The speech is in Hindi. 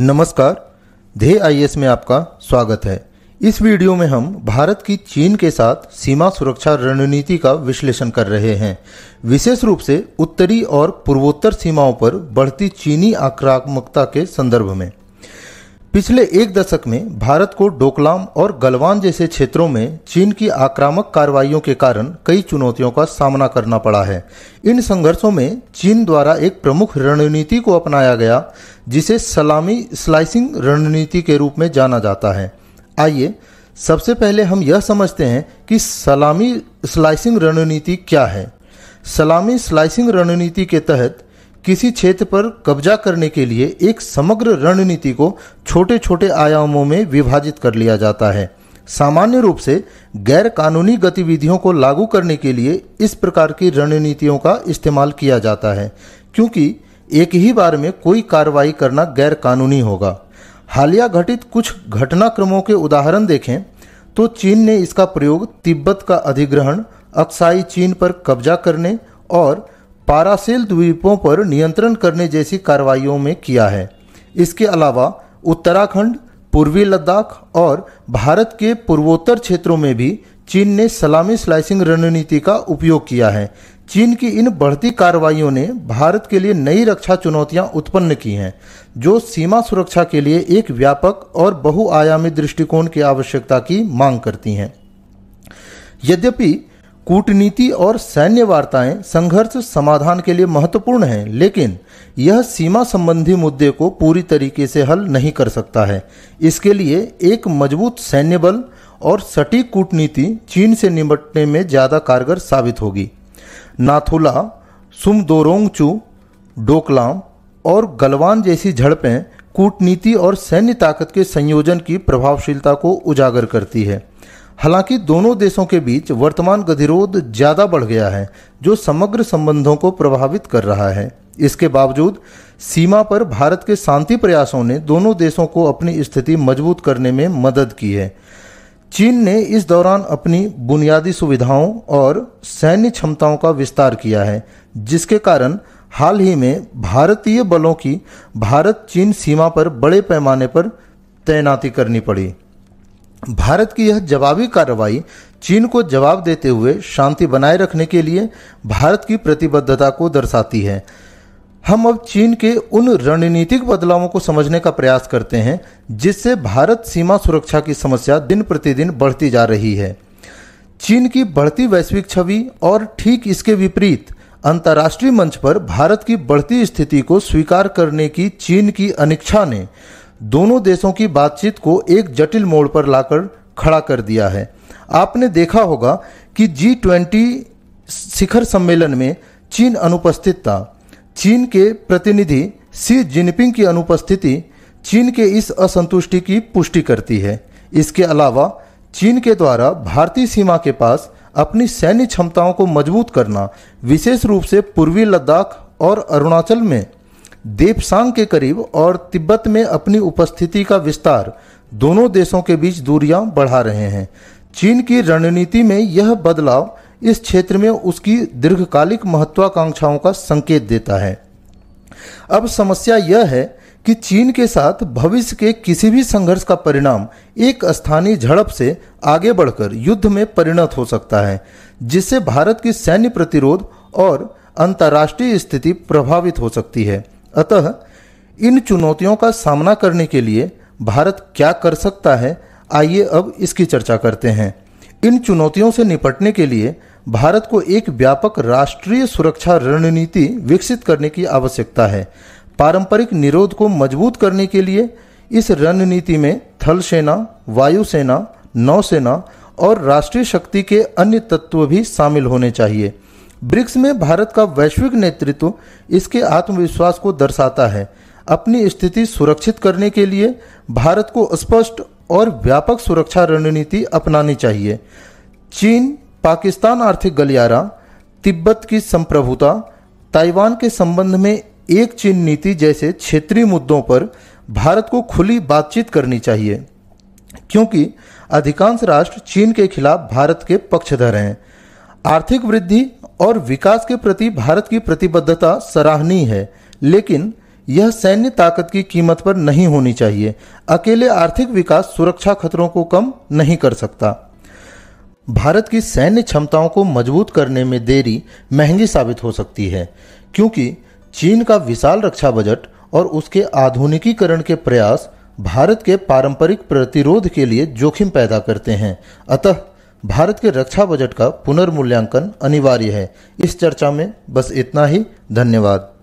नमस्कार धे आई में आपका स्वागत है इस वीडियो में हम भारत की चीन के साथ सीमा सुरक्षा रणनीति का विश्लेषण कर रहे हैं विशेष रूप से उत्तरी और पूर्वोत्तर सीमाओं पर बढ़ती चीनी आक्रामकता के संदर्भ में पिछले एक दशक में भारत को डोकलाम और गलवान जैसे क्षेत्रों में चीन की आक्रामक कार्रवाइयों के कारण कई चुनौतियों का सामना करना पड़ा है इन संघर्षों में चीन द्वारा एक प्रमुख रणनीति को अपनाया गया जिसे सलामी स्लाइसिंग रणनीति के रूप में जाना जाता है आइए सबसे पहले हम यह समझते हैं कि सलामी स्लाइसिंग रणनीति क्या है सलामी स्लाइसिंग रणनीति के तहत किसी क्षेत्र पर कब्जा करने के लिए एक समग्र रणनीति को छोटे छोटे आयामों में विभाजित कर लिया जाता है सामान्य रूप से गैर कानूनी गतिविधियों को लागू करने के लिए इस प्रकार की रणनीतियों का इस्तेमाल किया जाता है क्योंकि एक ही बार में कोई कार्रवाई करना गैर कानूनी होगा हालिया घटित कुछ घटनाक्रमों के उदाहरण देखें तो चीन ने इसका प्रयोग तिब्बत का अधिग्रहण अक्साई चीन पर कब्जा करने और पारासेल द्वीपों पर नियंत्रण करने जैसी कार्रवाइयों में किया है इसके अलावा उत्तराखंड पूर्वी लद्दाख और भारत के पूर्वोत्तर क्षेत्रों में भी चीन ने सलामी स्लाइसिंग रणनीति का उपयोग किया है चीन की इन बढ़ती कार्रवाइयों ने भारत के लिए नई रक्षा चुनौतियां उत्पन्न की हैं जो सीमा सुरक्षा के लिए एक व्यापक और बहुआयामी दृष्टिकोण की आवश्यकता की मांग करती हैं यद्यपि कूटनीति और सैन्य वार्ताएं संघर्ष समाधान के लिए महत्वपूर्ण हैं लेकिन यह सीमा संबंधी मुद्दे को पूरी तरीके से हल नहीं कर सकता है इसके लिए एक मजबूत सैन्य बल और सटीक कूटनीति चीन से निपटने में ज़्यादा कारगर साबित होगी नाथुला सुमदोरोंगचू डोकलाम और गलवान जैसी झड़पें कूटनीति और सैन्य ताकत के संयोजन की प्रभावशीलता को उजागर करती है हालांकि दोनों देशों के बीच वर्तमान गतिरोध ज़्यादा बढ़ गया है जो समग्र संबंधों को प्रभावित कर रहा है इसके बावजूद सीमा पर भारत के शांति प्रयासों ने दोनों देशों को अपनी स्थिति मजबूत करने में मदद की है चीन ने इस दौरान अपनी बुनियादी सुविधाओं और सैन्य क्षमताओं का विस्तार किया है जिसके कारण हाल ही में भारतीय बलों की भारत चीन सीमा पर बड़े पैमाने पर तैनाती करनी पड़ी भारत की यह जवाबी कार्रवाई चीन को जवाब देते हुए शांति बनाए रखने के लिए भारत की प्रतिबद्धता को दर्शाती है हम अब चीन के उन रणनीतिक बदलावों को समझने का प्रयास करते हैं जिससे भारत सीमा सुरक्षा की समस्या दिन प्रतिदिन बढ़ती जा रही है चीन की बढ़ती वैश्विक छवि और ठीक इसके विपरीत अंतर्राष्ट्रीय मंच पर भारत की बढ़ती स्थिति को स्वीकार करने की चीन की अनिच्छा ने दोनों देशों की बातचीत को एक जटिल मोड़ पर लाकर खड़ा कर दिया है आपने देखा होगा कि जी ट्वेंटी शिखर सम्मेलन में चीन अनुपस्थित था चीन के प्रतिनिधि सी जिनपिंग की अनुपस्थिति चीन के इस असंतुष्टि की पुष्टि करती है इसके अलावा चीन के द्वारा भारतीय सीमा के पास अपनी सैन्य क्षमताओं को मजबूत करना विशेष रूप से पूर्वी लद्दाख और अरुणाचल में देवसांग के करीब और तिब्बत में अपनी उपस्थिति का विस्तार दोनों देशों के बीच दूरियां बढ़ा रहे हैं चीन की रणनीति में यह बदलाव इस क्षेत्र में उसकी दीर्घकालिक महत्वाकांक्षाओं का संकेत देता है अब समस्या यह है कि चीन के साथ भविष्य के किसी भी संघर्ष का परिणाम एक स्थानीय झड़प से आगे बढ़कर युद्ध में परिणत हो सकता है जिससे भारत की सैन्य प्रतिरोध और अंतर्राष्ट्रीय स्थिति प्रभावित हो सकती है अतः इन चुनौतियों का सामना करने के लिए भारत क्या कर सकता है आइए अब इसकी चर्चा करते हैं इन चुनौतियों से निपटने के लिए भारत को एक व्यापक राष्ट्रीय सुरक्षा रणनीति विकसित करने की आवश्यकता है पारंपरिक निरोध को मजबूत करने के लिए इस रणनीति में थल सेना वायुसेना नौसेना और राष्ट्रीय शक्ति के अन्य तत्व भी शामिल होने चाहिए ब्रिक्स में भारत का वैश्विक नेतृत्व इसके आत्मविश्वास को दर्शाता है अपनी स्थिति सुरक्षित करने के लिए भारत को स्पष्ट और व्यापक सुरक्षा रणनीति अपनानी चाहिए चीन पाकिस्तान आर्थिक गलियारा तिब्बत की संप्रभुता ताइवान के संबंध में एक चीन नीति जैसे क्षेत्रीय मुद्दों पर भारत को खुली बातचीत करनी चाहिए क्योंकि अधिकांश राष्ट्र चीन के खिलाफ भारत के पक्षधर हैं आर्थिक वृद्धि और विकास के प्रति भारत की प्रतिबद्धता सराहनीय है लेकिन यह सैन्य ताकत की कीमत पर नहीं होनी चाहिए अकेले आर्थिक विकास सुरक्षा खतरों को कम नहीं कर सकता भारत की सैन्य क्षमताओं को मजबूत करने में देरी महंगी साबित हो सकती है क्योंकि चीन का विशाल रक्षा बजट और उसके आधुनिकीकरण के प्रयास भारत के पारंपरिक प्रतिरोध के लिए जोखिम पैदा करते हैं अतः भारत के रक्षा बजट का पुनर्मूल्यांकन अनिवार्य है इस चर्चा में बस इतना ही धन्यवाद